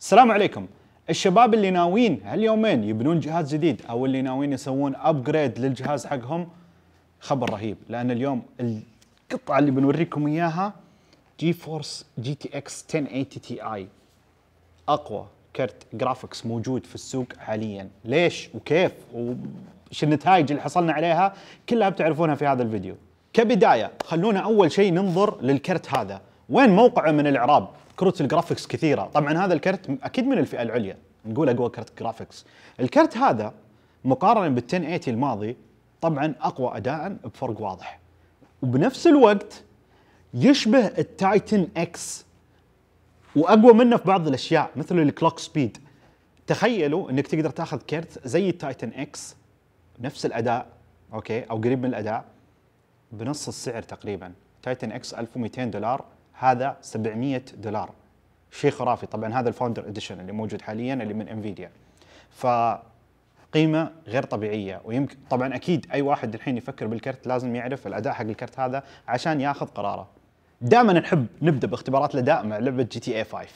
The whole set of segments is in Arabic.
السلام عليكم الشباب اللي ناويين هاليومين يبنون جهاز جديد او اللي ناويين يسوون ابجريد للجهاز حقهم خبر رهيب لان اليوم القطعه اللي بنوريكم اياها جي فورس جي تي اكس 1080 تي اي اقوى كرت جرافيكس موجود في السوق حاليا ليش وكيف وش النتائج اللي حصلنا عليها كلها بتعرفونها في هذا الفيديو كبدايه خلونا اول شيء ننظر للكرت هذا وين موقعه من الاعراب كروت الجرافكس كثيره طبعا هذا الكرت اكيد من الفئه العليا نقول اقوى كرت جرافكس الكرت هذا مقارنه بال 1080 الماضي طبعا اقوى اداء بفرق واضح وبنفس الوقت يشبه التايتن اكس واقوى منه في بعض الاشياء مثل الكلوك سبيد تخيلوا انك تقدر تاخذ كرت زي التايتن اكس نفس الاداء اوكي او قريب من الاداء بنص السعر تقريبا تايتن اكس 1200 دولار هذا 700 دولار شيء خرافي طبعا هذا الفاوندر اديشن اللي موجود حاليا اللي من انفيديا ف قيمه غير طبيعيه ويمكن طبعا اكيد اي واحد الحين يفكر بالكرت لازم يعرف الاداء حق الكرت هذا عشان ياخذ قراره دائما نحب نبدا باختبارات الاداء مع لعبه جي تي اي 5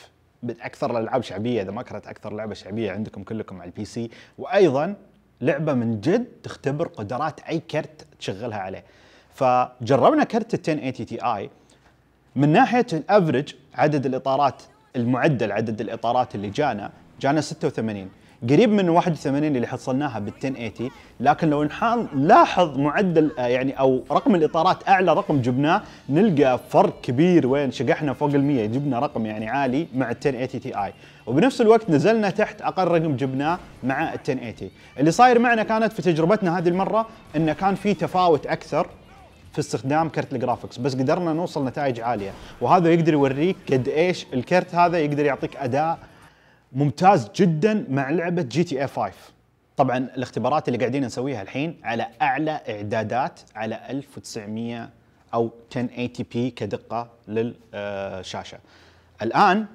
اكثر الالعاب شعبيه اذا ما كانت اكثر لعبه شعبيه عندكم كلكم على البي سي وايضا لعبه من جد تختبر قدرات اي كرت تشغلها عليه فجربنا كرت ال 1080 تي اي من ناحيه الافرج عدد الاطارات المعدل عدد الاطارات اللي جانا جانا 86 قريب من 81 اللي حصلناها بال 1080 لكن لو نلاحظ معدل آه، يعني او رقم الاطارات اعلى رقم جبناه نلقى فرق كبير وين شقحنا فوق ال 100 جبنا رقم يعني عالي مع ال 1080 تي اي وبنفس الوقت نزلنا تحت اقل رقم جبناه مع ال 1080 اللي صاير معنا كانت في تجربتنا هذه المره انه كان في تفاوت اكثر في استخدام كرت الجرافكس بس قدرنا نوصل نتائج عاليه وهذا يقدر يوريك قد ايش الكرت هذا يقدر يعطيك اداء ممتاز جدا مع لعبه جي تي اي 5 طبعا الاختبارات اللي قاعدين نسويها الحين على اعلى اعدادات على 1900 او 1080 بي كدقه للشاشه الان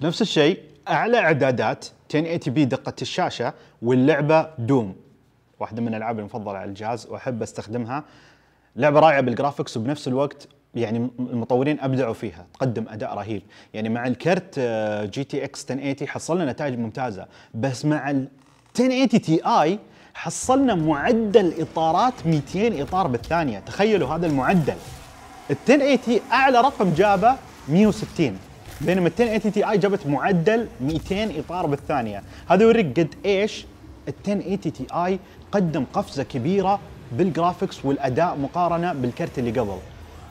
نفس الشيء اعلى اعدادات 1080 بي دقه الشاشه واللعبه دوم واحده من الالعاب المفضله على الجهاز واحب استخدمها لعبه رائعه بالجرافكس وبنفس الوقت يعني المطورين ابدعوا فيها تقدم اداء رهيب يعني مع الكرت آه، جي تي اكس 1080 حصلنا نتائج ممتازه بس مع ال 1080 تي اي حصلنا معدل اطارات 200 اطار بالثانيه تخيلوا هذا المعدل ال 1080 اعلى رقم جابه 160 بينما ال 1080 تي اي جابت معدل 200 اطار بالثانيه هذا يوريك قد ايش ال 1080 تي اي قدم قفزه كبيره بالجرافكس والاداء مقارنه بالكرت اللي قبل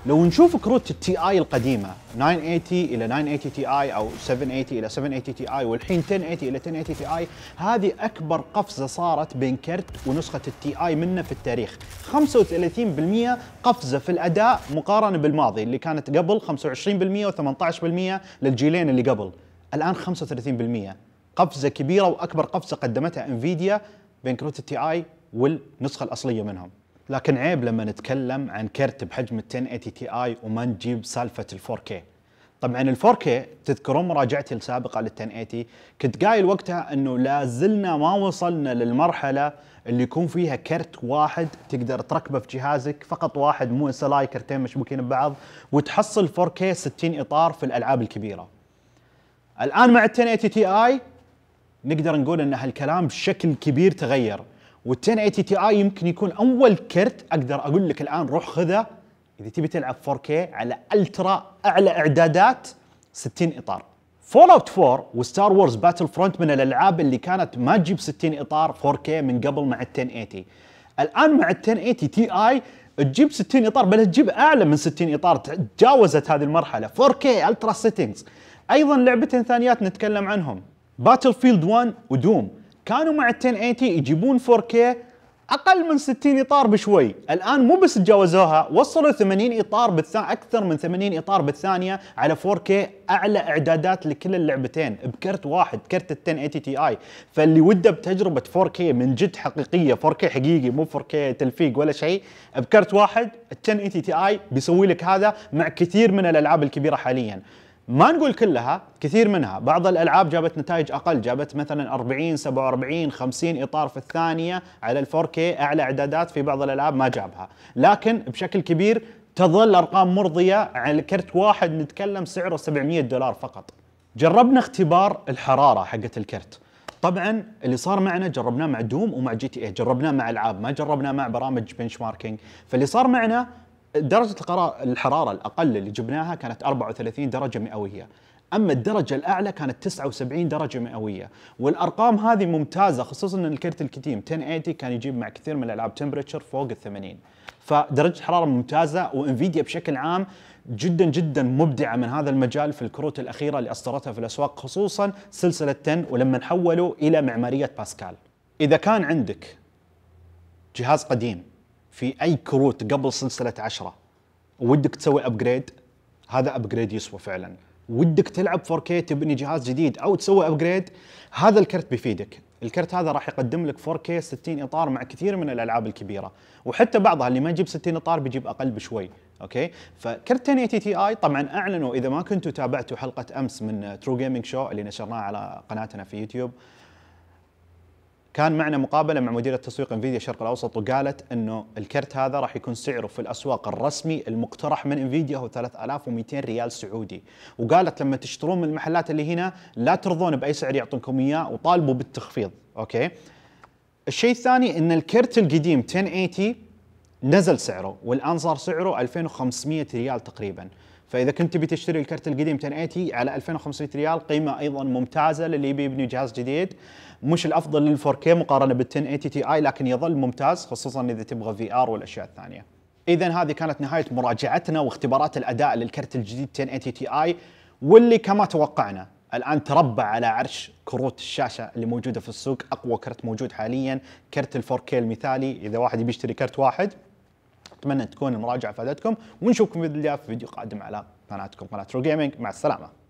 لو نشوف كروت التي اي القديمه 980 الى 980 تي اي او 780 الى 780 تي اي والحين 1080 الى 1080 تي اي هذه اكبر قفزه صارت بين كرت ونسخه التي اي منه في التاريخ 35% قفزه في الاداء مقارنه بالماضي اللي كانت قبل 25% و18% للجيلين اللي قبل الان 35% قفزه كبيره واكبر قفزه قدمتها انفيديا بين كروت التي اي والنسخه الاصليه منهم لكن عيب لما نتكلم عن كرت بحجم 1080 تي اي وما نجيب سالفه ال 4K طبعا ال 4K تذكرون مراجعتي السابقه لل 1080 كنت قايل وقتها انه لا زلنا ما وصلنا للمرحله اللي يكون فيها كرت واحد تقدر تركبه في جهازك فقط واحد مو سلاي كرتين مشبوكين ببعض وتحصل 4K 60 اطار في الالعاب الكبيره. الان مع ال 1080 تي اي نقدر نقول ان هالكلام بشكل كبير تغير وال1080 تي اي يمكن يكون اول كرت اقدر اقول لك الان روح خذه اذا تبي تلعب 4K على الترا اعلى اعدادات 60 اطار فول اوت 4 وستار وورز باتل فرونت من الالعاب اللي كانت ما تجيب 60 اطار 4K من قبل مع ال1080 الان مع ال1080 تي اي تجيب 60 اطار بل تجيب اعلى من 60 اطار تجاوزت هذه المرحله 4K الترا سيتنجز ايضا لعبتين ثانيات نتكلم عنهم باتل فيلد 1 ودوم كانوا مع ال 1080 يجيبون 4K اقل من 60 اطار بشوي، الان مو بس تجاوزوها وصلوا 80 اطار بالثانيه اكثر من 80 اطار بالثانيه على 4K اعلى اعدادات لكل اللعبتين بكرت واحد كرت ال 1080 تي اي، فاللي وده بتجربه 4K من جد حقيقيه 4K حقيقي مو 4K تلفيق ولا شيء، بكرت واحد ال 1080 تي اي بيسوي لك هذا مع كثير من الالعاب الكبيره حاليا. ما نقول كلها كثير منها بعض الالعاب جابت نتائج اقل جابت مثلا 40 47 50 اطار في الثانيه على الفور كي اعلى اعدادات في بعض الالعاب ما جابها لكن بشكل كبير تظل ارقام مرضيه على كرت واحد نتكلم سعره 700 دولار فقط جربنا اختبار الحراره حقت الكرت طبعا اللي صار معنا جربناه مع دوم ومع جي تي اي جربناه مع العاب ما جربناه مع برامج بنش ماركينج فاللي صار معنا درجة الحرارة الأقل اللي جبناها كانت 34 درجة مئوية أما الدرجة الأعلى كانت 79 درجة مئوية والأرقام هذه ممتازة خصوصا أن الكرت الكتيم 1080 كان يجيب مع كثير من الألعاب تمبريتشر فوق ال 80 فدرجة الحرارة ممتازة وانفيديا بشكل عام جدا جدا مبدعة من هذا المجال في الكروت الأخيرة اللي أصدرتها في الأسواق خصوصا سلسلة 10 ولما نحولوا إلى معمارية باسكال إذا كان عندك جهاز قديم في اي كروت قبل سلسله عشرة ودك تسوي ابجريد هذا ابجريد يسوى فعلا ودك تلعب 4K تبني جهاز جديد او تسوي ابجريد هذا الكرت بيفيدك الكرت هذا راح يقدم لك 4K 60 اطار مع كثير من الالعاب الكبيره وحتى بعضها اللي ما يجيب 60 اطار بيجيب اقل بشوي اوكي فكرت 1080 تي اي طبعا اعلنوا اذا ما كنتوا تابعتوا حلقه امس من ترو جيمنج شو اللي نشرناها على قناتنا في يوتيوب كان معنا مقابله مع مديره تسويق انفيديا الشرق الاوسط وقالت انه الكرت هذا راح يكون سعره في الاسواق الرسمي المقترح من انفيديا هو 3200 ريال سعودي وقالت لما تشترون من المحلات اللي هنا لا ترضون باي سعر يعطونكم اياه وطالبوا بالتخفيض اوكي الشيء الثاني ان الكرت القديم 1080 نزل سعره والان صار سعره 2500 ريال تقريبا فاذا كنت تبي تشتري الكرت القديم 1080 على 2500 ريال قيمه ايضا ممتازه للي يبي يبني جهاز جديد مش الافضل لل 4K مقارنه بال 1080 تي اي لكن يظل ممتاز خصوصا اذا تبغى في ار والاشياء الثانيه. اذا هذه كانت نهايه مراجعتنا واختبارات الاداء للكرت الجديد 1080 تي اي واللي كما توقعنا الان تربع على عرش كروت الشاشه اللي موجوده في السوق اقوى كرت موجود حاليا كرت ال 4K المثالي اذا واحد يبي يشتري كرت واحد اتمنى تكون المراجعه فادتكم ونشوفكم باذن الله في فيديو قادم على قناتكم قناه ترو جيمنج مع السلامه